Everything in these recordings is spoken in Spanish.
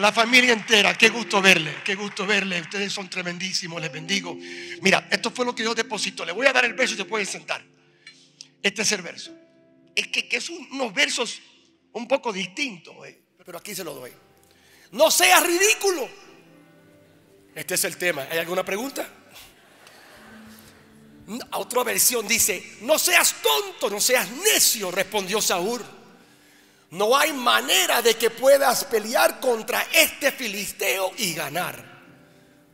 la familia entera, qué gusto verle, qué gusto verle. Ustedes son tremendísimos, les bendigo. Mira, esto fue lo que yo deposito Le voy a dar el verso y se pueden sentar. Este es el verso. Es que, son unos versos un poco distintos, eh. pero aquí se lo doy. No seas ridículo. Este es el tema. ¿Hay alguna pregunta? Otra versión dice, no seas tonto, no seas necio, respondió Saúl. No hay manera de que puedas pelear contra este filisteo y ganar.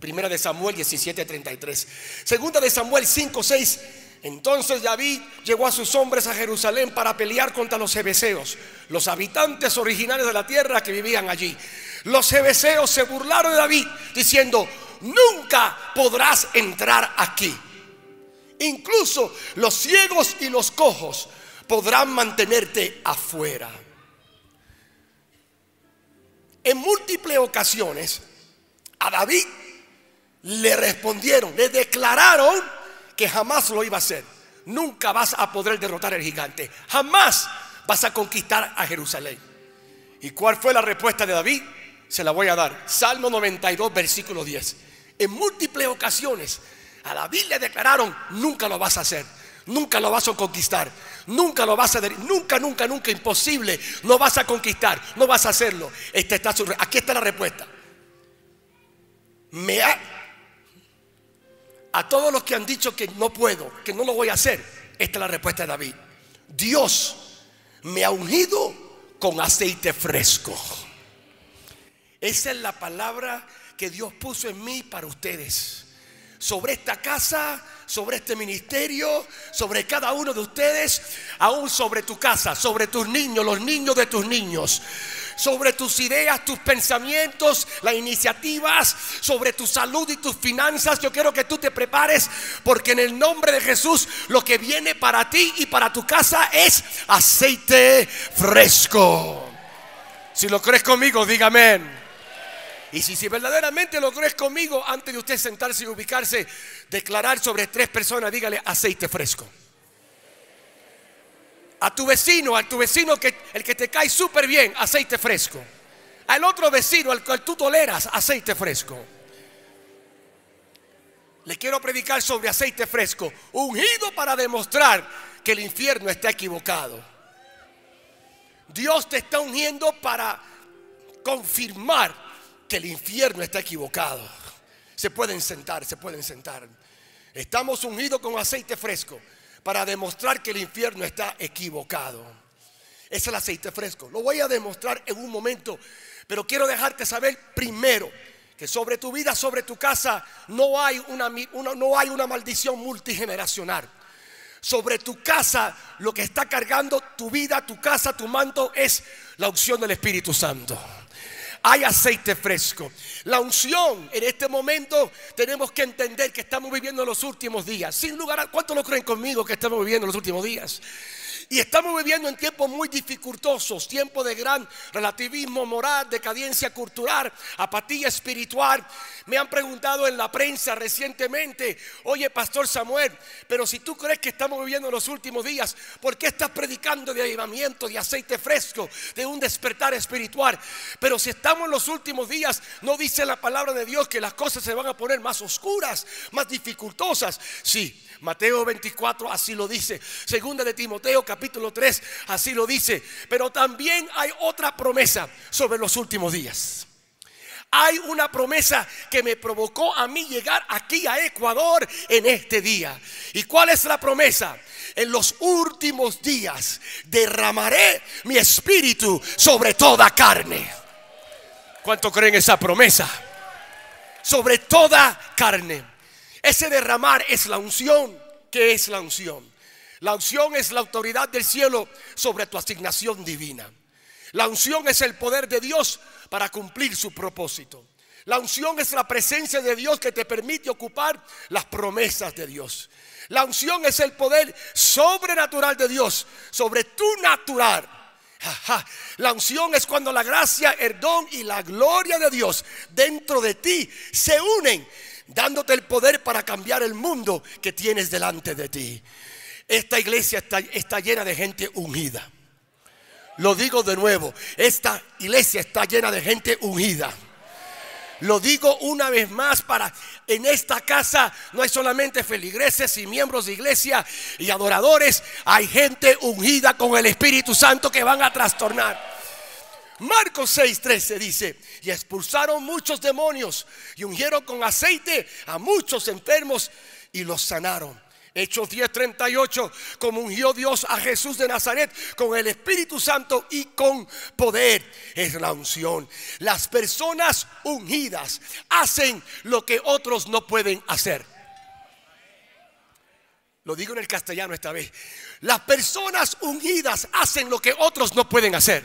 Primera de Samuel 17:33. Segunda de Samuel 5:6. Entonces David llegó a sus hombres a Jerusalén para pelear contra los hebeseos, los habitantes originales de la tierra que vivían allí. Los hebeseos se burlaron de David diciendo, nunca podrás entrar aquí. Incluso los ciegos y los cojos podrán mantenerte afuera en múltiples ocasiones a David le respondieron, le declararon que jamás lo iba a hacer. Nunca vas a poder derrotar al gigante. Jamás vas a conquistar a Jerusalén. ¿Y cuál fue la respuesta de David? Se la voy a dar. Salmo 92, versículo 10. En múltiples ocasiones a David le declararon, nunca lo vas a hacer. Nunca lo vas a conquistar. Nunca lo vas a... Nunca, nunca, nunca. Imposible. No vas a conquistar. No vas a hacerlo. Esta está aquí está la respuesta. Me ha, a todos los que han dicho que no puedo, que no lo voy a hacer, esta es la respuesta de David. Dios me ha ungido con aceite fresco. Esa es la palabra que Dios puso en mí para ustedes sobre esta casa, sobre este ministerio, sobre cada uno de ustedes, aún sobre tu casa, sobre tus niños, los niños de tus niños, sobre tus ideas, tus pensamientos, las iniciativas, sobre tu salud y tus finanzas. Yo quiero que tú te prepares porque en el nombre de Jesús lo que viene para ti y para tu casa es aceite fresco. Si lo crees conmigo, dígame. Y si, verdaderamente lo crees conmigo, antes de usted sentarse y ubicarse, declarar sobre tres personas, dígale aceite fresco. A tu vecino, a tu vecino que el que te cae súper bien, aceite fresco. Al otro vecino, al cual tú toleras, aceite fresco. Le quiero predicar sobre aceite fresco, ungido para demostrar que el infierno está equivocado. Dios te está uniendo para confirmar que el infierno está equivocado. Se pueden sentar, se pueden sentar. Estamos unidos con aceite fresco para demostrar que el infierno está equivocado. Es el aceite fresco. Lo voy a demostrar en un momento, pero quiero dejarte saber primero que sobre tu vida, sobre tu casa, no hay una, no hay una maldición multigeneracional. Sobre tu casa, lo que está cargando tu vida, tu casa, tu manto, es la unción del Espíritu Santo hay aceite fresco. La unción, en este momento tenemos que entender que estamos viviendo los últimos días. Sin lugar a... ¿Cuántos lo creen conmigo que estamos viviendo los últimos días? Y estamos viviendo en tiempos muy dificultosos, tiempos de gran relativismo moral, decadencia cultural, apatía espiritual. Me han preguntado en la prensa recientemente, oye Pastor Samuel, pero si tú crees que estamos viviendo los últimos días, ¿por qué estás predicando de avivamiento, de aceite fresco, de un despertar espiritual? Pero si estamos en los últimos días, no dice la palabra de Dios que las cosas se van a poner más oscuras, más dificultosas. Sí, Mateo 24 así lo dice. Segunda de Timoteo capítulo capítulo 3, así lo dice. Pero también hay otra promesa sobre los últimos días. Hay una promesa que me provocó a mí llegar aquí a Ecuador en este día. ¿Y cuál es la promesa? En los últimos días derramaré mi espíritu sobre toda carne. ¿Cuánto creen esa promesa? Sobre toda carne. Ese derramar es la unción. que es la unción? La unción es la autoridad del cielo sobre tu asignación divina. La unción es el poder de Dios para cumplir su propósito. La unción es la presencia de Dios que te permite ocupar las promesas de Dios. La unción es el poder sobrenatural de Dios sobre tu natural. La unción es cuando la gracia, el don y la gloria de Dios dentro de ti se unen, dándote el poder para cambiar el mundo que tienes delante de ti. Esta iglesia está, llena de gente ungida. Lo digo de nuevo, esta iglesia está llena de gente ungida. Lo digo una vez más para en esta casa no hay solamente feligreses y miembros de iglesia y adoradores, hay gente ungida con el Espíritu Santo que van a trastornar. Marcos 6:13 dice, y expulsaron muchos demonios y ungieron con aceite a muchos enfermos y los sanaron. Hechos 38 como ungió Dios a Jesús de Nazaret con el Espíritu Santo y con poder. Es la unción. Las personas ungidas hacen lo que otros no pueden hacer. Lo digo en el castellano esta vez. Las personas ungidas hacen lo que otros no pueden hacer.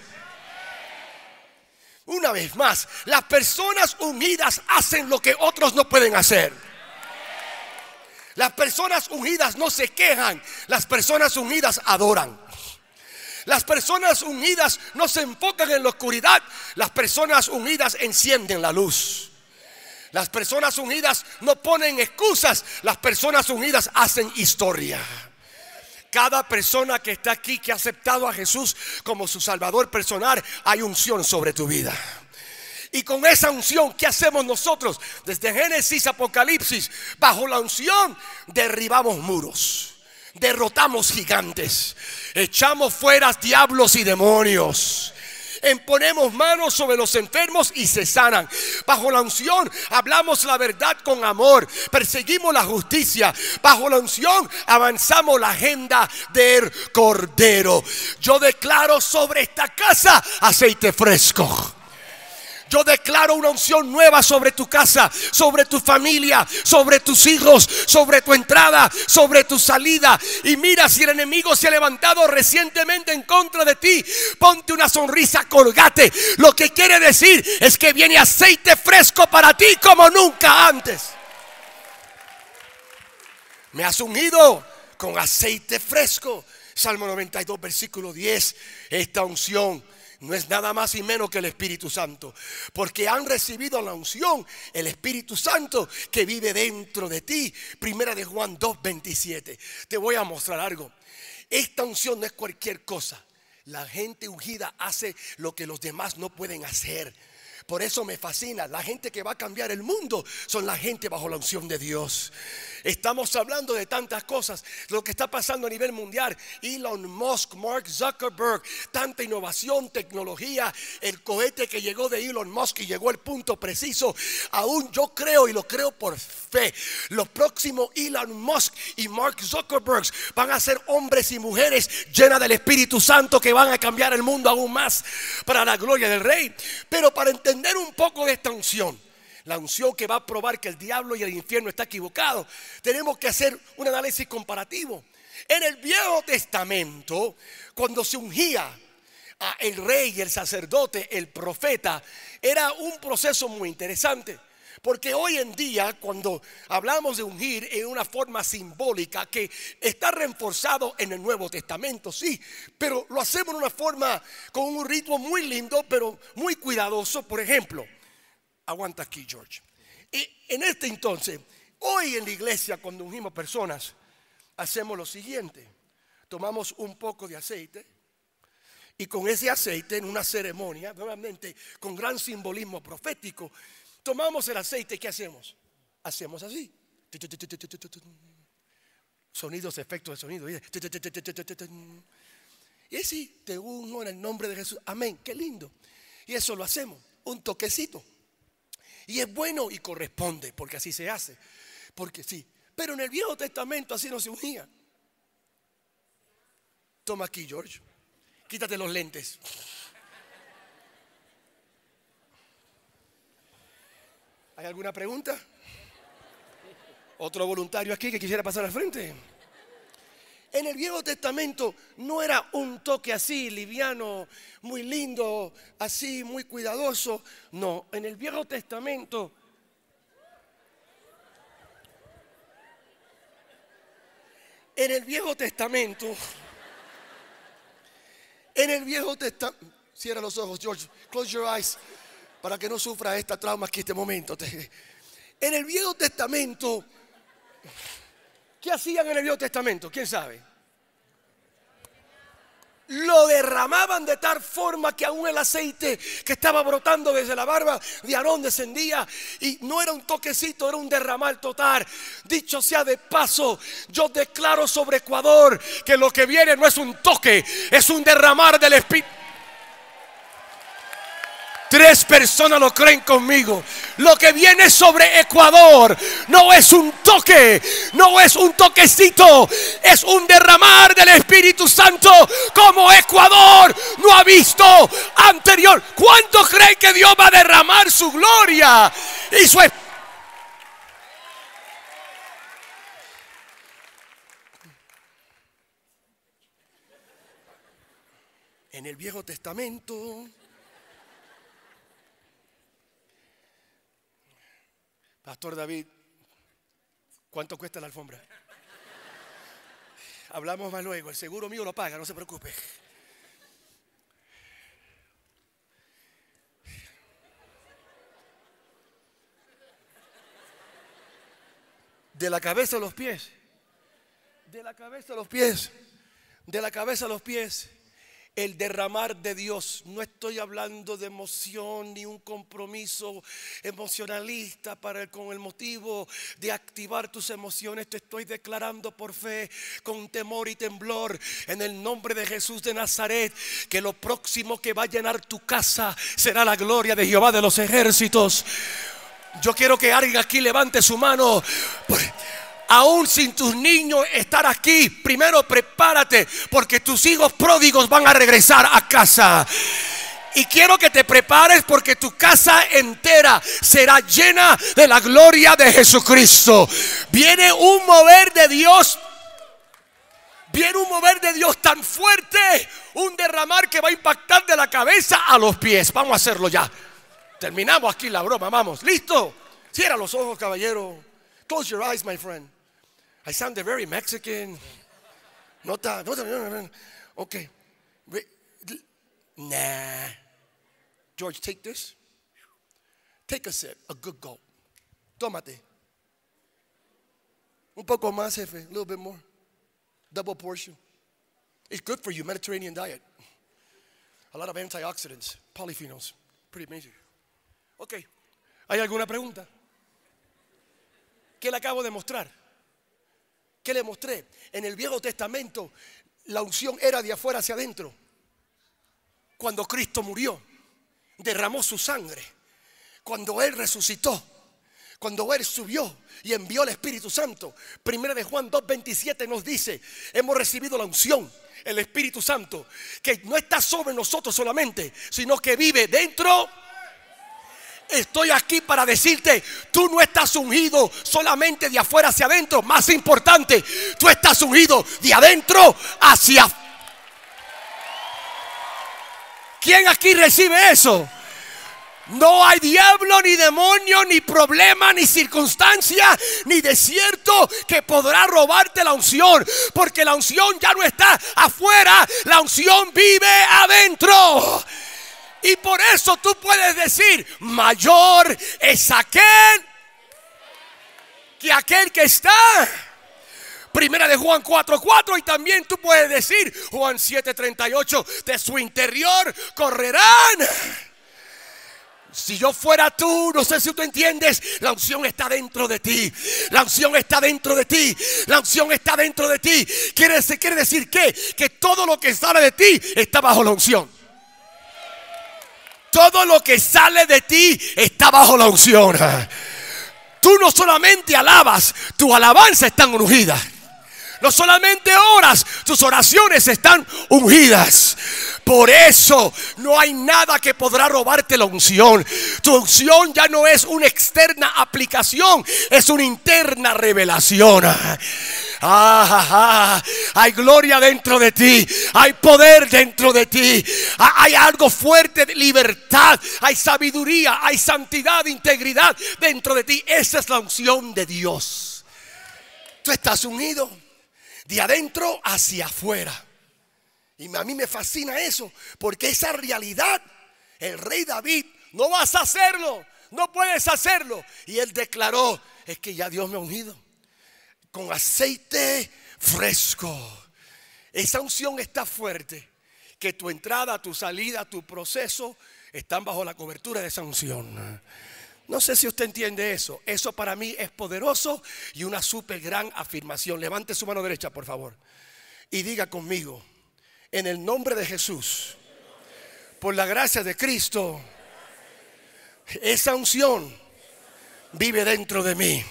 Una vez más, las personas ungidas hacen lo que otros no pueden hacer. Las personas unidas no se quejan, las personas unidas adoran. Las personas unidas no se enfocan en la oscuridad, las personas unidas encienden la luz. Las personas unidas no ponen excusas, las personas unidas hacen historia. Cada persona que está aquí que ha aceptado a Jesús como su Salvador personal, hay unción sobre tu vida. Y con esa unción, ¿qué hacemos nosotros? Desde Génesis, Apocalipsis, bajo la unción, derribamos muros, derrotamos gigantes, echamos fuera diablos y demonios. Ponemos manos sobre los enfermos y se sanan. Bajo la unción hablamos la verdad con amor, perseguimos la justicia. Bajo la unción avanzamos la agenda del Cordero. Yo declaro sobre esta casa aceite fresco. Yo declaro una unción nueva sobre tu casa, sobre tu familia, sobre tus hijos, sobre tu entrada, sobre tu salida. Y mira si el enemigo se ha levantado recientemente en contra de ti. Ponte una sonrisa, colgate. Lo que quiere decir es que viene aceite fresco para ti como nunca antes. Me has ungido con aceite fresco. Salmo 92, versículo 10. Esta unción no es nada más y menos que el Espíritu Santo. Porque han recibido la unción, el Espíritu Santo que vive dentro de ti. Primera de Juan 2.27 Te voy a mostrar algo. Esta unción no es cualquier cosa. La gente ungida hace lo que los demás no pueden hacer. Por eso me fascina. La gente que va a cambiar el mundo son la gente bajo la unción de Dios. Estamos hablando de tantas cosas. Lo que está pasando a nivel mundial. Elon Musk, Mark Zuckerberg. Tanta innovación, tecnología. El cohete que llegó de Elon Musk y llegó al punto preciso. Aún yo creo y lo creo por fe. Los próximos Elon Musk y Mark Zuckerberg van a ser hombres y mujeres llenas del Espíritu Santo que van a cambiar el mundo aún más para la gloria del Rey. Pero para entender un poco de esta unción, la unción que va a probar que el diablo y el infierno está equivocado, tenemos que hacer un análisis comparativo. En el Viejo Testamento, cuando se ungía a el rey, el sacerdote, el profeta, era un proceso muy interesante. Porque hoy en día, cuando hablamos de ungir en una forma simbólica que está reforzado en el Nuevo Testamento, sí, pero lo hacemos en una forma con un ritmo muy lindo, pero muy cuidadoso. Por ejemplo, aguanta aquí, George. Y en este entonces, hoy en la iglesia, cuando ungimos personas, hacemos lo siguiente: tomamos un poco de aceite. Y con ese aceite en una ceremonia, nuevamente con gran simbolismo profético, Tomamos el aceite, ¿qué hacemos? Hacemos así. Sonidos, efectos de sonido. Y así, te uno en el nombre de Jesús. Amén, qué lindo. Y eso lo hacemos, un toquecito. Y es bueno y corresponde, porque así se hace. Porque sí. Pero en el Viejo Testamento así no se unía. Toma aquí, George. Quítate los lentes. ¿Hay alguna pregunta? Otro voluntario aquí que quisiera pasar al frente. En el Viejo Testamento no era un toque así, liviano, muy lindo, así, muy cuidadoso. No, en el Viejo Testamento en el Viejo Testamento, en el Viejo Testamento, cierra los ojos, George, close your eyes para que no sufra esta trauma aquí este momento. En el Viejo Testamento, ¿qué hacían en el Viejo Testamento? ¿Quién sabe? Lo derramaban de tal forma que aún el aceite que estaba brotando desde la barba de Aarón descendía y no era un toquecito, era un derramar total. Dicho sea de paso, yo declaro sobre Ecuador que lo que viene no es un toque, es un derramar del Espíritu. Tres personas lo creen conmigo. Lo que viene sobre Ecuador no es un toque, no es un toquecito, es un derramar del Espíritu Santo como Ecuador no ha visto anterior. ¿Cuánto creen que Dios va a derramar su gloria y su En el Viejo Testamento Pastor David, ¿cuánto cuesta la alfombra? Hablamos más luego, el seguro mío lo paga, no se preocupe. De la cabeza a los pies. De la cabeza a los pies. De la cabeza a los pies el derramar de Dios. No estoy hablando de emoción ni un compromiso emocionalista para, con el motivo de activar tus emociones. Te estoy declarando por fe, con temor y temblor, en el nombre de Jesús de Nazaret, que lo próximo que va a llenar tu casa será la gloria de Jehová de los ejércitos. Yo quiero que alguien aquí levante su mano. Pues, aún sin tus niños estar aquí, primero prepárate porque tus hijos pródigos van a regresar a casa. Y quiero que te prepares porque tu casa entera será llena de la gloria de Jesucristo. Viene un mover de Dios. Viene un mover de Dios tan fuerte. Un derramar que va a impactar de la cabeza a los pies. Vamos a hacerlo ya. Terminamos aquí la broma. Vamos. ¿Listo? Cierra los ojos, caballero. Close your eyes, my friend. I sounded very Mexican. Nota, nota, nota. Okay. Nah. George, take this. Take a sip, a good gulp. Tómate. Un poco más, jefe. A little bit more. Double portion. It's good for you, Mediterranean diet. A lot of antioxidants, polyphenols. Pretty amazing. Ok. ¿Hay alguna pregunta? ¿Qué le acabo de mostrar? ¿Qué le mostré? En el Viejo Testamento la unción era de afuera hacia adentro. Cuando Cristo murió, derramó su sangre. Cuando Él resucitó, cuando Él subió y envió el Espíritu Santo. Primera de Juan 2.27 nos dice, hemos recibido la unción, el Espíritu Santo, que no está sobre nosotros solamente, sino que vive dentro estoy aquí para decirte, tú no estás ungido solamente de afuera hacia adentro. Más importante, tú estás ungido de adentro hacia ¿Quién aquí recibe eso? No hay diablo, ni demonio, ni problema, ni circunstancia, ni desierto que podrá robarte la unción. Porque la unción ya no está afuera, la unción vive adentro. Y por eso tú puedes decir, mayor es aquel que aquel que está. Primera de Juan 4:4 y también tú puedes decir Juan 7:38 de su interior correrán. Si yo fuera tú, no sé si tú entiendes, la unción está dentro de ti. La unción está dentro de ti. La unción está dentro de ti. Quiere, quiere decir que que todo lo que sale de ti está bajo la unción. Todo lo que sale de ti está bajo la unción. Tú no solamente alabas, tu alabanza está ungida. No solamente oras, tus oraciones están ungidas. Por eso no hay nada que podrá robarte la unción. Tu unción ya no es una externa aplicación, es una interna revelación. Ah, ah, ah. Hay gloria dentro de ti. Hay poder dentro de ti. Ah, hay algo fuerte de libertad. Hay sabiduría. Hay santidad, integridad dentro de ti. Esa es la unción de Dios. Tú estás unido de adentro hacia afuera. Y a mí me fascina eso, porque esa realidad, el rey David, no vas a hacerlo, no puedes hacerlo. Y él declaró, es que ya Dios me ha unido con aceite fresco. Esa unción está fuerte, que tu entrada, tu salida, tu proceso están bajo la cobertura de esa unción. No sé si usted entiende eso. Eso para mí es poderoso y una súper gran afirmación. Levante su mano derecha, por favor. Y diga conmigo, en el nombre de Jesús, por la gracia de Cristo, esa unción vive dentro de mí.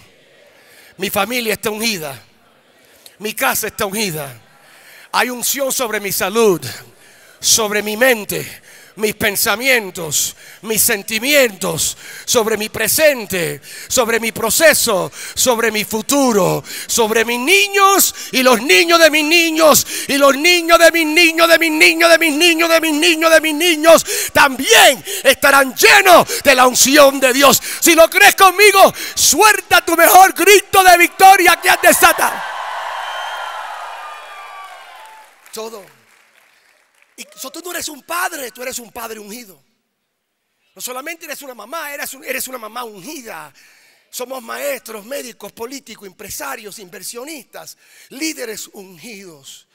Mi familia está unida Mi casa está unida Hay unción sobre mi salud, sobre mi mente, mis pensamientos, mis sentimientos, sobre mi presente, sobre mi proceso, sobre mi futuro, sobre mis niños y los niños de mis niños y los niños de mis niños, de mis niños, de mis niños, de mis niños, de mis niños, también estarán llenos de la unción de Dios. Si lo crees conmigo, suelta tu mejor grito de victoria que has desatado. Todo tú no eres un padre, tú eres un padre ungido. No solamente eres una mamá, eres, una mamá ungida. Somos maestros, médicos, políticos, empresarios, inversionistas, líderes ungidos.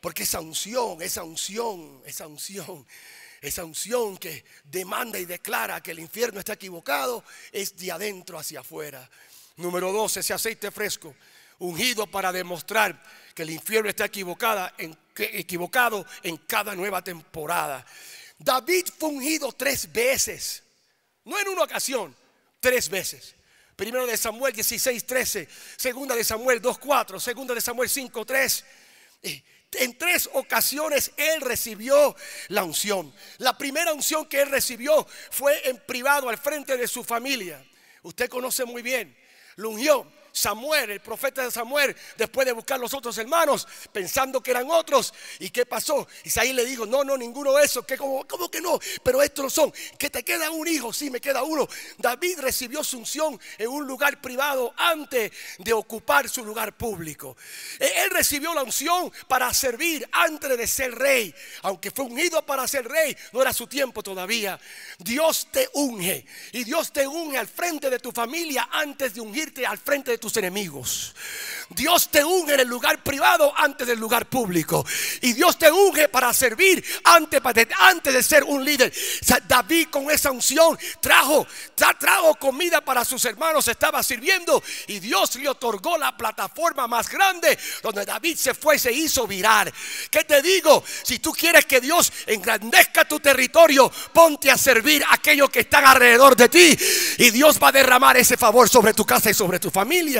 Porque esa unción, esa unción, esa unción, esa unción que demanda y declara que el infierno está equivocado, es de adentro hacia afuera. Número 12 ese aceite fresco, ungido para demostrar que el infierno está equivocada en equivocado en cada nueva temporada. David fue ungido tres veces, no en una ocasión, tres veces. Primero de Samuel 16, 13, segunda de Samuel 2, 4, segunda de Samuel 5, 3. Eh, en tres ocasiones él recibió la unción. La primera unción que él recibió fue en privado al frente de su familia. Usted conoce muy bien. Lo ungió Samuel, el profeta de Samuel, después de buscar los otros hermanos, pensando que eran otros. ¿Y qué pasó? Isaí le dijo, no, no, ninguno de esos. que como ¿Cómo que no? Pero estos lo son. Que te queda un hijo, sí, me queda uno. David recibió su unción en un lugar privado antes de ocupar su lugar público. E, él recibió la unción para servir antes de ser rey. Aunque fue ungido para ser rey, no era su tiempo todavía. Dios te unge y Dios te unge al frente de tu familia antes de ungirte al frente de tu enemigos. Dios te unge en el lugar privado antes del lugar público. Y Dios te unge para servir antes, antes de ser un líder. David con esa unción trajo, trajo comida para sus hermanos, estaba sirviendo. Y Dios le otorgó la plataforma más grande donde David se fue, se hizo virar. ¿Qué te digo? Si tú quieres que Dios engrandezca tu territorio, ponte a servir a aquellos que están alrededor de ti. Y Dios va a derramar ese favor sobre tu casa y sobre tu familia.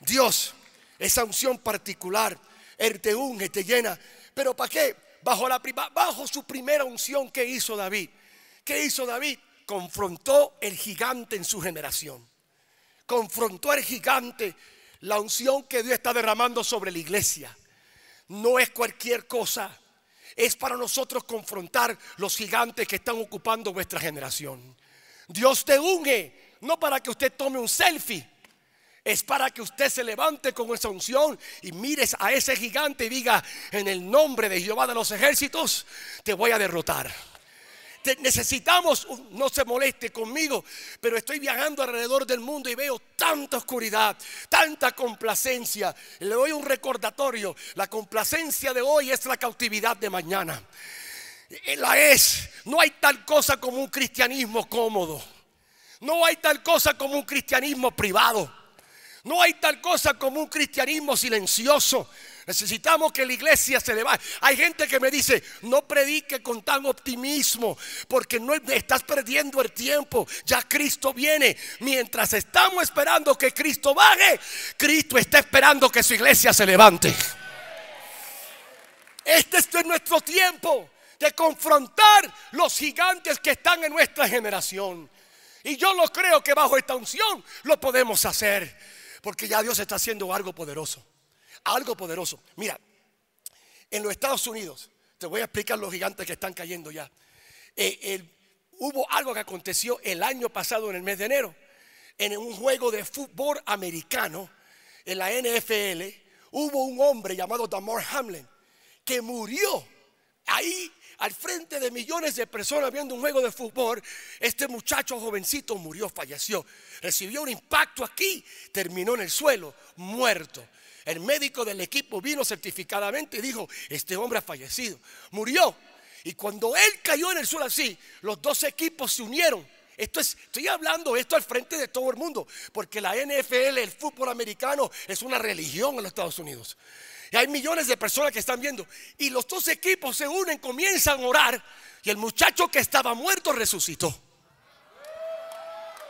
Dios, esa unción particular, Él te unge, te llena. ¿Pero para qué? Bajo, su primera unción que hizo David. ¿Qué hizo David? Confrontó el gigante en su generación. Confrontó al gigante la unción que Dios está derramando sobre la iglesia. No es cualquier cosa. Es para nosotros confrontar los gigantes que están ocupando vuestra generación. Dios te unge, no para que usted tome un selfie. Es para que usted se levante con esa unción y mires a ese gigante y diga, en el nombre de Jehová de los ejércitos, te voy a derrotar. necesitamos, no se moleste conmigo, pero estoy viajando alrededor del mundo y veo tanta oscuridad, tanta complacencia. Le doy un recordatorio, la complacencia de hoy es la cautividad de mañana. Eh, la es, no hay tal cosa como un cristianismo cómodo, no hay tal cosa como un cristianismo privado. No hay tal cosa como un cristianismo silencioso. Necesitamos que la iglesia se levante. Hay gente que me dice, no predique con tan optimismo, porque no estás perdiendo el tiempo. Ya Cristo viene. Mientras estamos esperando que Cristo baje, Cristo está esperando que su iglesia se levante. Este es nuestro tiempo de confrontar los gigantes que están en nuestra generación. Y yo no creo que bajo esta unción lo podemos hacer. Porque ya Dios está haciendo algo poderoso. Algo poderoso. Mira, en los Estados Unidos, te voy a explicar los gigantes que están cayendo ya. Eh, hubo algo que aconteció el año pasado, en el mes de enero, en un juego de fútbol americano, en la NFL, hubo un hombre llamado Damar Hamlin que murió ahí al frente de millones de personas viendo un juego de fútbol, este muchacho jovencito murió, falleció. Recibió un impacto aquí, terminó en el suelo, muerto. El médico del equipo vino certificadamente y dijo, este hombre ha fallecido, murió. Y cuando él cayó en el suelo así, los dos equipos se unieron esto estoy hablando esto al frente de todo el mundo, porque la NFL, el fútbol americano, es una religión en los Estados Unidos. Y hay millones de personas que están viendo. Y los dos equipos se unen, comienzan a orar. Y el muchacho que estaba muerto resucitó.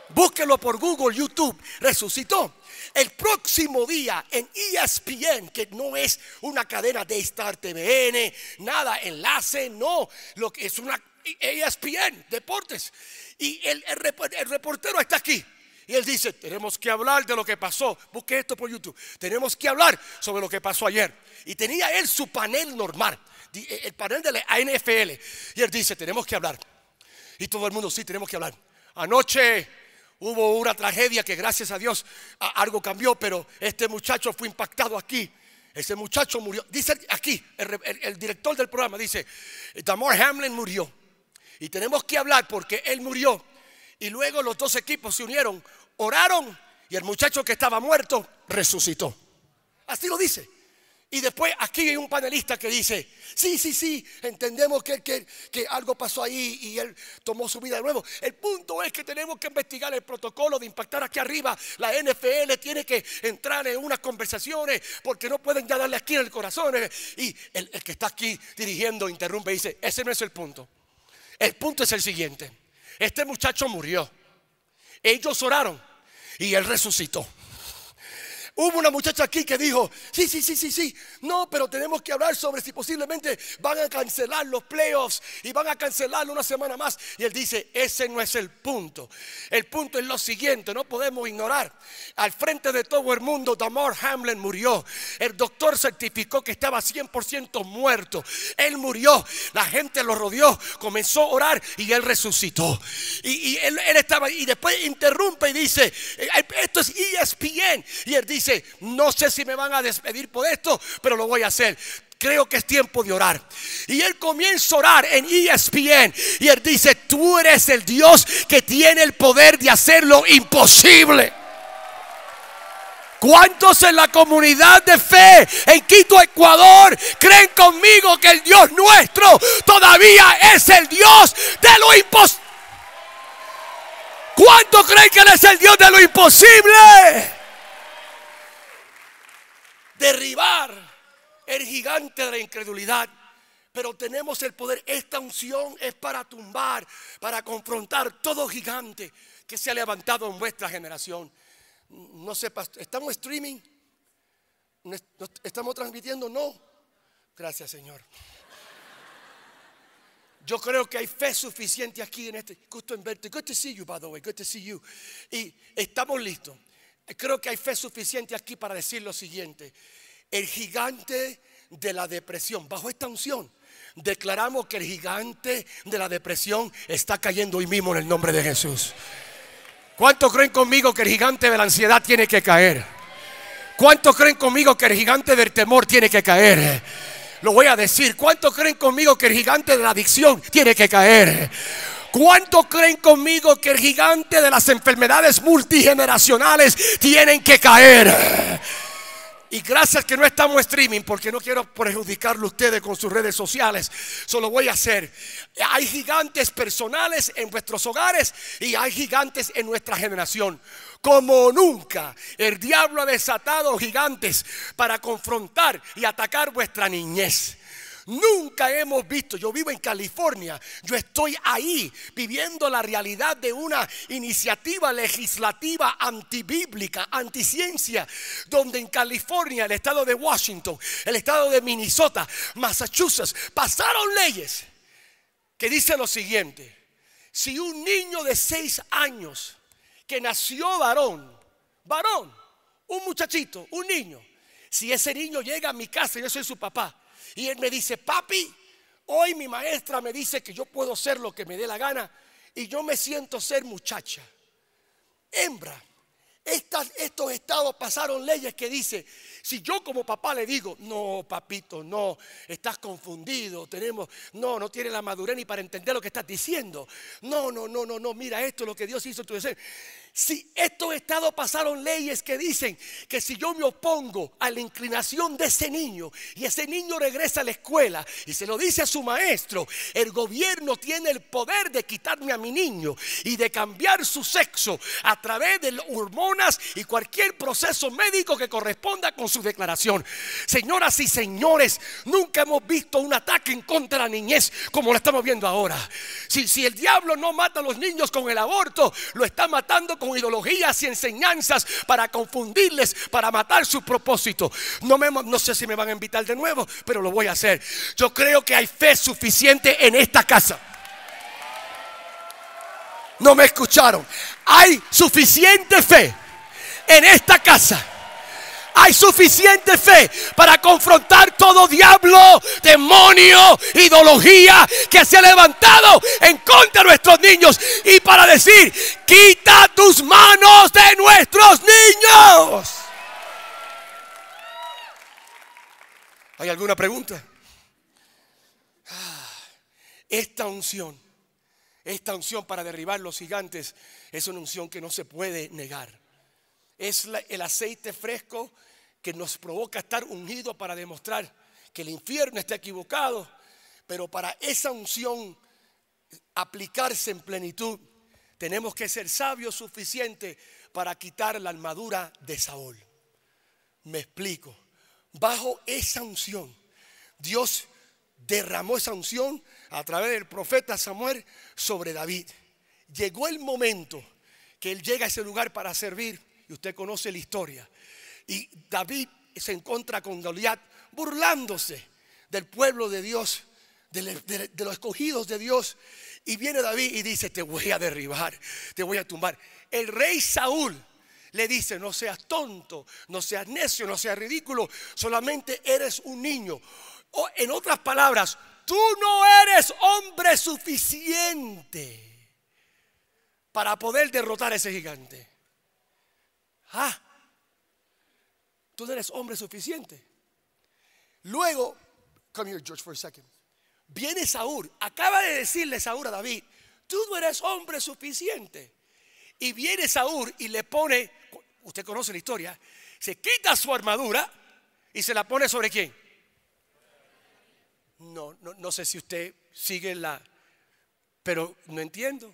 Búsquelo por Google, YouTube. Resucitó. El próximo día en ESPN, que no es una cadena de Star TVN, nada, enlace, no. Lo que es una ESPN, deportes. Y el reportero está aquí. Y él dice, tenemos que hablar de lo que pasó. Busque esto por YouTube. Tenemos que hablar sobre lo que pasó ayer. Y tenía él su panel normal, eh, el panel de la ANFL. Y él dice, tenemos que hablar. Y todo el mundo, sí, tenemos que hablar. Anoche hubo una tragedia que gracias a Dios algo cambió, pero este muchacho fue impactado aquí. Ese muchacho murió. Dice aquí, el, el director del programa dice, Damar Hamlin murió. Y tenemos que hablar porque él murió. Y luego los dos equipos se unieron oraron y el muchacho que estaba muerto resucitó. Así lo dice. Y después aquí hay un panelista que dice, sí, sí, sí, entendemos que, que, algo pasó ahí y él tomó su vida de nuevo. El punto es que tenemos que investigar el protocolo de impactar aquí arriba. La NFL tiene que entrar en unas conversaciones porque no pueden ya darle aquí en el corazón. Eh. Y el, el que está aquí dirigiendo interrumpe y dice, ese no es el punto. El punto es el siguiente. Este muchacho murió. Ellos oraron y él resucitó. Hubo una muchacha aquí que dijo, sí, sí, sí, sí, sí, no, pero tenemos que hablar sobre si posiblemente van a cancelar los playoffs y van a cancelarlo una semana más. Y él dice, ese no es el punto. El punto es lo siguiente, no podemos ignorar. Al frente de todo el mundo, Damar Hamlin murió. El doctor certificó que estaba 100% muerto. Él murió, la gente lo rodeó, comenzó a orar y él resucitó. Y, él, él estaba, y después interrumpe y dice, eh, esto es ESPN. Y él dice, no sé si me van a despedir por esto, pero lo voy a hacer creo que es tiempo de orar. Y él comienza a orar en ESPN. Y él dice, tú eres el Dios que tiene el poder de hacer lo imposible. ¿Cuántos en la comunidad de fe en Quito, Ecuador, creen conmigo que el Dios nuestro todavía es el Dios de lo imposible? ¿Cuántos creen que Él es el Dios de lo imposible? derribar el gigante de la incredulidad. Pero tenemos el poder. Esta unción es para tumbar, para confrontar todo gigante que se ha levantado en vuestra generación. No sé, ¿estamos streaming? ¿Estamos transmitiendo? No. Gracias, Señor. Yo creo que hay fe suficiente aquí en este. Gusto en verte. Good to see you, by the way. Good to see you. Y estamos listos creo que hay fe suficiente aquí para decir lo siguiente. El gigante de la depresión, bajo esta unción, declaramos que el gigante de la depresión está cayendo hoy mismo en el nombre de Jesús. ¿Cuántos creen conmigo que el gigante de la ansiedad tiene que caer? ¿Cuántos creen conmigo que el gigante del temor tiene que caer? Lo voy a decir. ¿Cuántos creen conmigo que el gigante de la adicción tiene que caer? ¿Cuánto creen conmigo que el gigante de las enfermedades multigeneracionales tienen que caer? Y gracias que no estamos streaming porque no quiero perjudicarlo ustedes con sus redes sociales. Solo voy a hacer. Hay gigantes personales en vuestros hogares y hay gigantes en nuestra generación. Como nunca, el diablo ha desatado gigantes para confrontar y atacar vuestra niñez. Nunca hemos visto, yo vivo en California, yo estoy ahí viviendo la realidad de una iniciativa legislativa antibíblica, anticiencia, donde en California, el estado de Washington, el estado de Minnesota, Massachusetts, pasaron leyes que dicen lo siguiente, si un niño de seis años que nació varón, varón, un muchachito, un niño, si ese niño llega a mi casa y yo soy su papá, y él me dice, papi, hoy mi maestra me dice que yo puedo ser lo que me dé la gana y yo me siento ser muchacha. Hembra, estas, estos estados pasaron leyes que dice, si yo como papá le digo, no, papito, no, estás confundido, tenemos, no, no tienes la madurez ni para entender lo que estás diciendo. No, no, no, no, no, mira esto lo que Dios hizo en tu deseo. Si estos estados pasaron leyes que dicen que si yo me opongo a la inclinación de ese niño y ese niño regresa a la escuela y se lo dice a su maestro, el gobierno tiene el poder de quitarme a mi niño y de cambiar su sexo a través de hormonas y cualquier proceso médico que corresponda con su declaración. Señoras y señores, nunca hemos visto un ataque en contra de la niñez como lo estamos viendo ahora. Si, si el diablo no mata a los niños con el aborto, lo está matando con ideologías y enseñanzas para confundirles, para matar su propósito. No, me, no sé si me van a invitar de nuevo, pero lo voy a hacer. Yo creo que hay fe suficiente en esta casa. No me escucharon. Hay suficiente fe en esta casa hay suficiente fe para confrontar todo diablo, demonio, ideología que se ha levantado en contra de nuestros niños y para decir, quita tus manos de nuestros niños. ¿Hay alguna pregunta? Ah, esta unción, esta unción para derribar los gigantes es una unción que no se puede negar. Es el aceite fresco que nos provoca estar unidos para demostrar que el infierno está equivocado, pero para esa unción aplicarse en plenitud, tenemos que ser sabios suficientes para quitar la armadura de Saúl. Me explico. Bajo esa unción, Dios derramó esa unción a través del profeta Samuel sobre David. Llegó el momento que él llega a ese lugar para servir, y usted conoce la historia. Y David se encuentra con Goliat burlándose del pueblo de Dios, de, los escogidos de Dios. Y viene David y dice, te voy a derribar, te voy a tumbar. El rey Saúl le dice, no seas tonto, no seas necio, no seas ridículo, solamente eres un niño. O en otras palabras, tú no eres hombre suficiente para poder derrotar a ese gigante. Ah, tú no eres hombre suficiente. Luego, come George, for a second. Viene Saúl, acaba de decirle Saúl a David, tú no eres hombre suficiente. Y viene Saúl y le pone, usted conoce la historia, se quita su armadura y se la pone sobre quién. No, no, no sé si usted sigue la, pero no entiendo.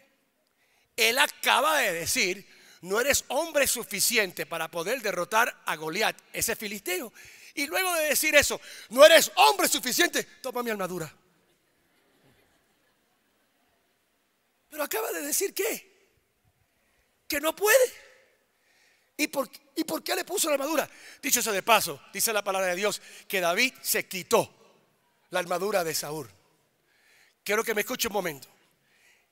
Él acaba de decir, no eres hombre suficiente para poder derrotar a Goliat, ese filisteo. Y luego de decir eso, no eres hombre suficiente, toma mi armadura. Pero acaba de decir qué? Que no puede. ¿Y por, ¿Y por qué le puso la armadura? Dicho eso de paso, dice la palabra de Dios, que David se quitó la armadura de Saúl. Quiero que me escuche un momento.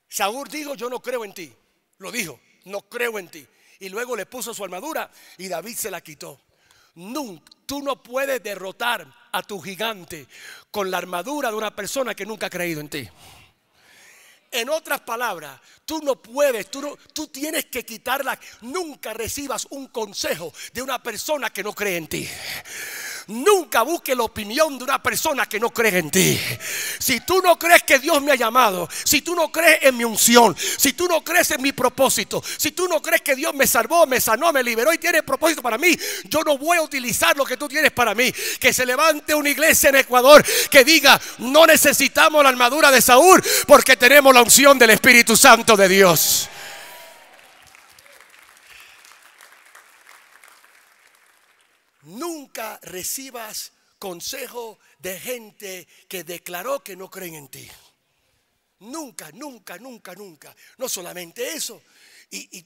Saúl dijo, yo no creo en ti. Lo dijo no creo en ti. Y luego le puso su armadura y David se la quitó. Nunca, tú no puedes derrotar a tu gigante con la armadura de una persona que nunca ha creído en ti. En otras palabras, tú no puedes, tú, no, tú tienes que quitarla. Nunca recibas un consejo de una persona que no cree en ti. Nunca busque la opinión de una persona que no cree en ti. Si tú no crees que Dios me ha llamado, si tú no crees en mi unción, si tú no crees en mi propósito, si tú no crees que Dios me salvó, me sanó, me liberó y tiene propósito para mí, yo no voy a utilizar lo que tú tienes para mí. Que se levante una iglesia en Ecuador que diga, no necesitamos la armadura de Saúl porque tenemos la unción del Espíritu Santo de Dios. nunca recibas consejo de gente que declaró que no creen en ti. Nunca, nunca, nunca, nunca. No solamente eso. Y,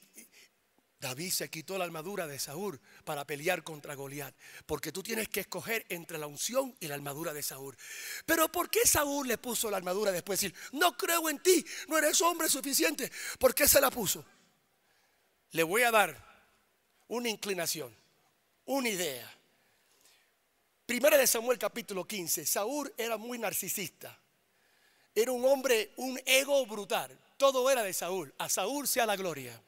David se quitó la armadura de Saúl para pelear contra Goliat, porque tú tienes que escoger entre la unción y la armadura de Saúl. Pero ¿por qué Saúl le puso la armadura después de decir, "No creo en ti, no eres hombre suficiente"? ¿Por qué se la puso? Le voy a dar una inclinación una idea. Primera de Samuel capítulo 15. Saúl era muy narcisista. Era un hombre, un ego brutal. Todo era de Saúl. A Saúl sea la gloria.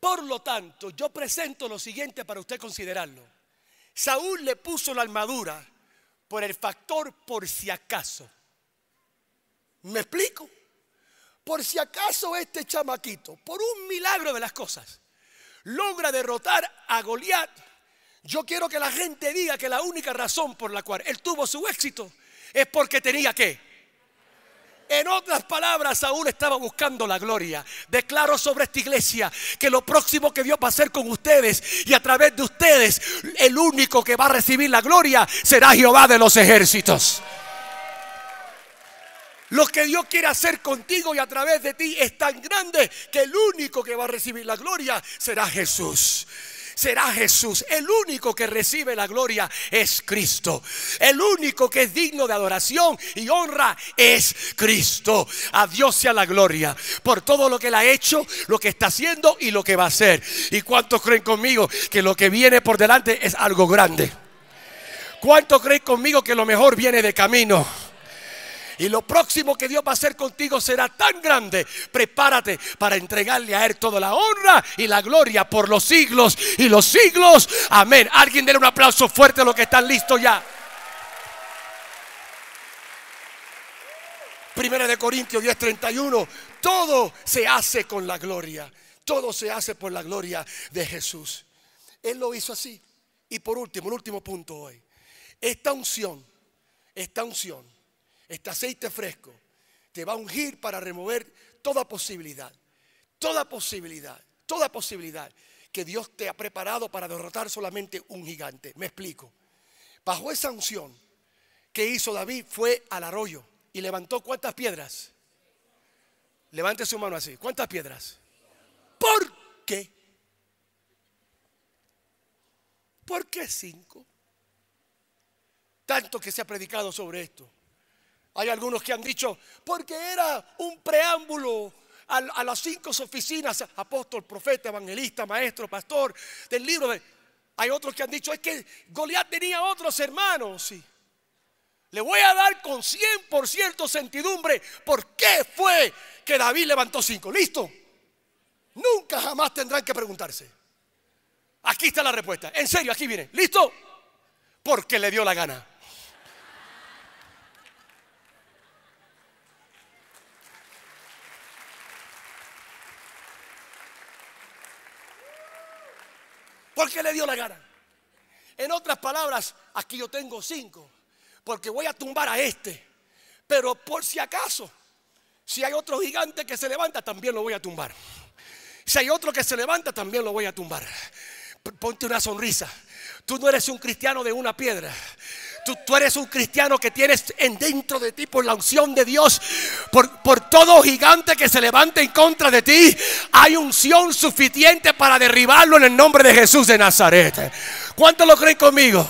Por lo tanto, yo presento lo siguiente para usted considerarlo. Saúl le puso la armadura por el factor por si acaso. ¿Me explico? Por si acaso este chamaquito, por un milagro de las cosas, logra derrotar a Goliat, yo quiero que la gente diga que la única razón por la cual él tuvo su éxito es porque tenía que. En otras palabras, Saúl estaba buscando la gloria. Declaro sobre esta iglesia que lo próximo que Dios va a hacer con ustedes y a través de ustedes, el único que va a recibir la gloria será Jehová de los ejércitos. Lo que Dios quiere hacer contigo y a través de ti es tan grande que el único que va a recibir la gloria será Jesús será Jesús. El único que recibe la gloria es Cristo. El único que es digno de adoración y honra es Cristo. A Dios sea la gloria por todo lo que Él ha hecho, lo que está haciendo y lo que va a hacer. ¿Y cuántos creen conmigo que lo que viene por delante es algo grande? ¿Cuántos creen conmigo que lo mejor viene de camino? Y lo próximo que Dios va a hacer contigo será tan grande. Prepárate para entregarle a Él toda la honra y la gloria por los siglos y los siglos. Amén. Alguien déle un aplauso fuerte a los que están listos ya. Primera de Corintios 10:31. Todo se hace con la gloria. Todo se hace por la gloria de Jesús. Él lo hizo así. Y por último, el último punto hoy. Esta unción, esta unción este aceite fresco te va a ungir para remover toda posibilidad, toda posibilidad, toda posibilidad que Dios te ha preparado para derrotar solamente un gigante. Me explico. Bajo esa unción que hizo David fue al arroyo y levantó cuántas piedras. Levante su mano así. ¿Cuántas piedras? ¿Por qué? ¿Por qué cinco? Tanto que se ha predicado sobre esto. Hay algunos que han dicho, porque era un preámbulo a, las cinco oficinas, apóstol, profeta, evangelista, maestro, pastor, del libro de... Hay otros que han dicho, es que Goliat tenía otros hermanos. Sí. Le voy a dar con 100% certidumbre por qué fue que David levantó cinco. Listo. Nunca jamás tendrán que preguntarse. Aquí está la respuesta. En serio, aquí viene. ¿Listo? Porque le dio la gana. porque le dio la gana. En otras palabras, aquí yo tengo cinco, porque voy a tumbar a este. Pero por si acaso, si hay otro gigante que se levanta, también lo voy a tumbar. Si hay otro que se levanta, también lo voy a tumbar. Ponte una sonrisa. Tú no eres un cristiano de una piedra. Tú, tú, eres un cristiano que tienes en dentro de ti por la unción de Dios por, todo gigante que se levante en contra de ti, hay unción suficiente para derribarlo en el nombre de Jesús de Nazaret. ¿Cuánto lo creen conmigo?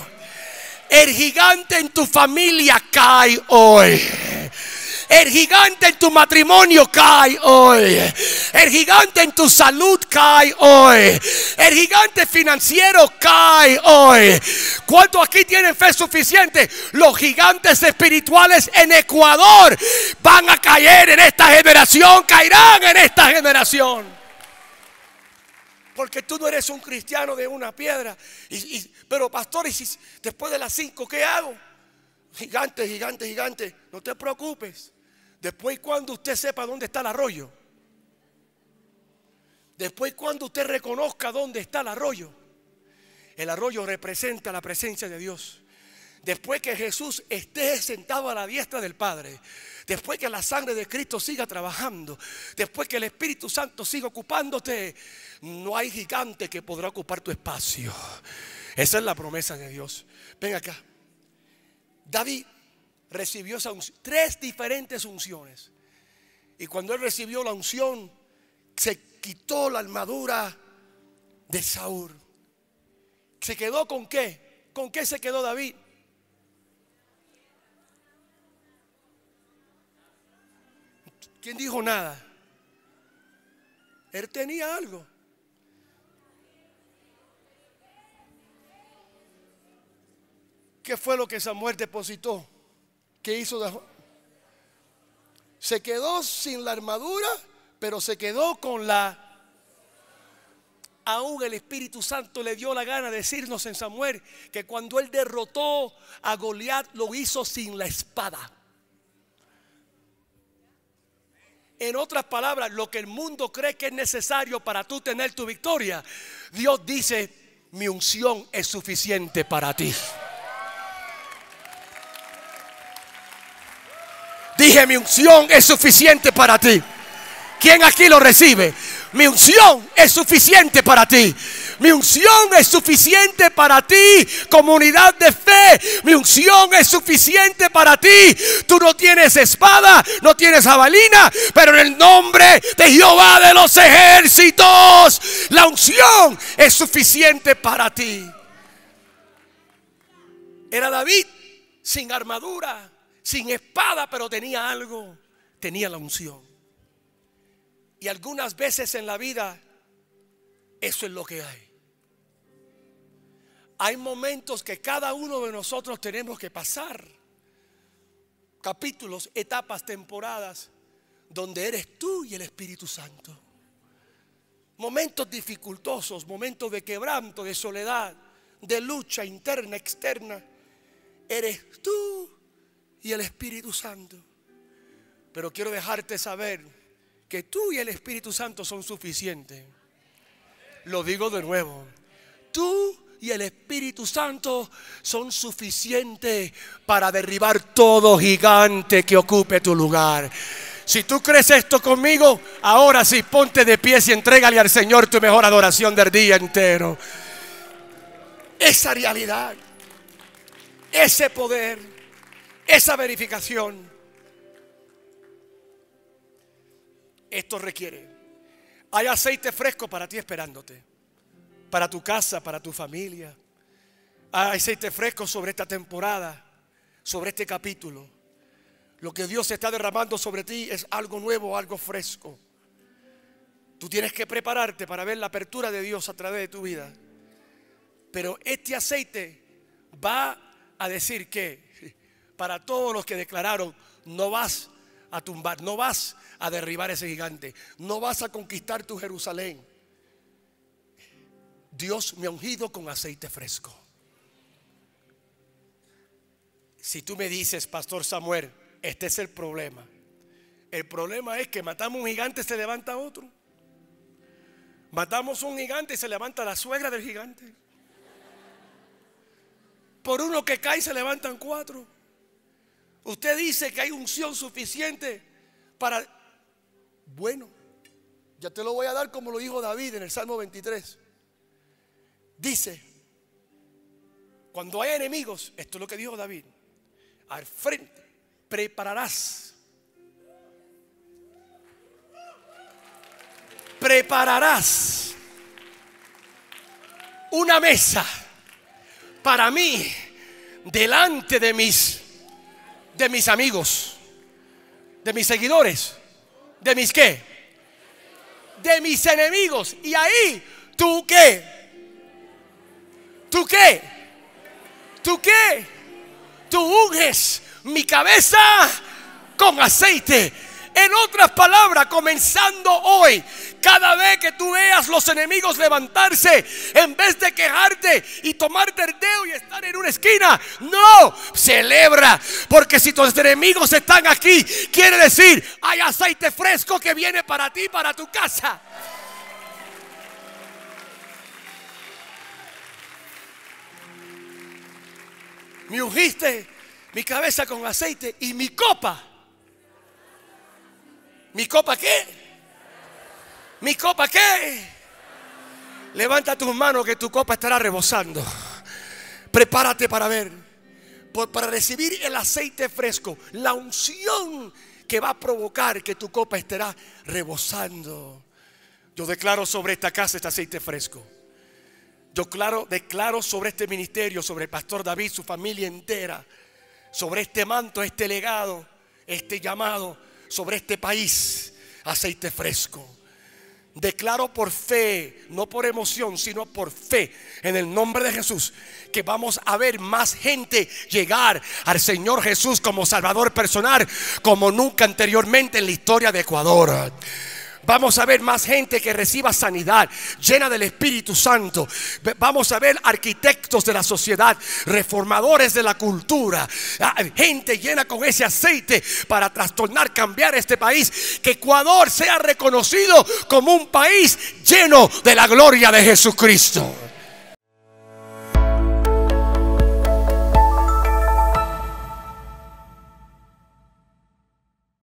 El gigante en tu familia cae hoy. El gigante en tu matrimonio cae hoy. El gigante en tu salud cae hoy. El gigante financiero cae hoy. ¿Cuántos aquí tienen fe suficiente? Los gigantes espirituales en Ecuador van a caer en esta generación, caerán en esta generación. Porque tú no eres un cristiano de una piedra. pero pastor, y si, después de las cinco, ¿qué hago? Gigante, gigante, gigante. No te preocupes. Después cuando usted sepa dónde está el arroyo. Después cuando usted reconozca dónde está el arroyo. El arroyo representa la presencia de Dios. Después que Jesús esté sentado a la diestra del Padre. Después que la sangre de Cristo siga trabajando. Después que el Espíritu Santo siga ocupándote. No hay gigante que podrá ocupar tu espacio. Esa es la promesa de Dios. Ven acá. David recibió tres diferentes unciones. Y cuando él recibió la unción, se quitó la armadura de Saúl. ¿Se quedó con qué? ¿Con qué se quedó David? ¿Quién dijo nada? Él tenía algo. ¿Qué fue lo que Samuel depositó? ¿Qué hizo Se quedó sin la armadura, pero se quedó con la... Aún el Espíritu Santo le dio la gana de decirnos en Samuel que cuando él derrotó a Goliat lo hizo sin la espada. En otras palabras, lo que el mundo cree que es necesario para tú tener tu victoria, Dios dice, mi unción es suficiente para ti. Dije, mi unción es suficiente para ti. ¿Quién aquí lo recibe? Mi unción es suficiente para ti. Mi unción es suficiente para ti, comunidad de fe. Mi unción es suficiente para ti. Tú no tienes espada, no tienes jabalina, pero en el nombre de Jehová de los ejércitos, la unción es suficiente para ti. Era David sin armadura sin espada, pero tenía algo, tenía la unción. Y algunas veces en la vida, eso es lo que hay. Hay momentos que cada uno de nosotros tenemos que pasar. Capítulos, etapas, temporadas, donde eres tú y el Espíritu Santo. Momentos dificultosos, momentos de quebranto, de soledad, de lucha interna, externa. Eres tú y el Espíritu Santo. Pero quiero dejarte saber que tú y el Espíritu Santo son suficientes. Lo digo de nuevo. Tú y el Espíritu Santo son suficientes para derribar todo gigante que ocupe tu lugar. Si tú crees esto conmigo, ahora sí, ponte de pie y entregale al Señor tu mejor adoración del día entero. Esa realidad, ese poder esa verificación. Esto requiere. Hay aceite fresco para ti esperándote, para tu casa, para tu familia. Hay aceite fresco sobre esta temporada, sobre este capítulo. Lo que Dios está derramando sobre ti es algo nuevo, algo fresco. Tú tienes que prepararte para ver la apertura de Dios a través de tu vida. Pero este aceite va a decir que para todos los que declararon, no vas a tumbar, no vas a derribar ese gigante, no vas a conquistar tu Jerusalén. Dios me ha ungido con aceite fresco. Si tú me dices, Pastor Samuel, este es el problema. El problema es que matamos un gigante y se levanta otro. Matamos un gigante y se levanta la suegra del gigante. Por uno que cae se levantan cuatro. Usted dice que hay unción suficiente para... Bueno, ya te lo voy a dar como lo dijo David en el Salmo 23. Dice, cuando hay enemigos, esto es lo que dijo David, al frente prepararás. Prepararás una mesa para mí delante de mis de mis amigos, de mis seguidores, de mis qué, de mis enemigos. Y ahí, ¿tú qué? ¿Tú qué? ¿Tú qué? Tú unges mi cabeza con aceite en otras palabras, comenzando hoy, cada vez que tú veas los enemigos levantarse, en vez de quejarte y tomarte el y estar en una esquina, no, celebra. Porque si tus enemigos están aquí, quiere decir, hay aceite fresco que viene para ti, para tu casa. Me ungiste mi cabeza con aceite y mi copa ¿Mi copa qué? ¿Mi copa qué? Levanta tus manos que tu copa estará rebosando. Prepárate para ver, para recibir el aceite fresco, la unción que va a provocar que tu copa estará rebosando. Yo declaro sobre esta casa este aceite fresco. Yo claro, declaro sobre este ministerio, sobre el pastor David, su familia entera, sobre este manto, este legado, este llamado sobre este país aceite fresco. Declaro por fe, no por emoción, sino por fe, en el nombre de Jesús, que vamos a ver más gente llegar al Señor Jesús como Salvador personal, como nunca anteriormente en la historia de Ecuador. Vamos a ver más gente que reciba sanidad llena del Espíritu Santo. Vamos a ver arquitectos de la sociedad, reformadores de la cultura, ah, gente llena con ese aceite para trastornar, cambiar este país. Que Ecuador sea reconocido como un país lleno de la gloria de Jesucristo.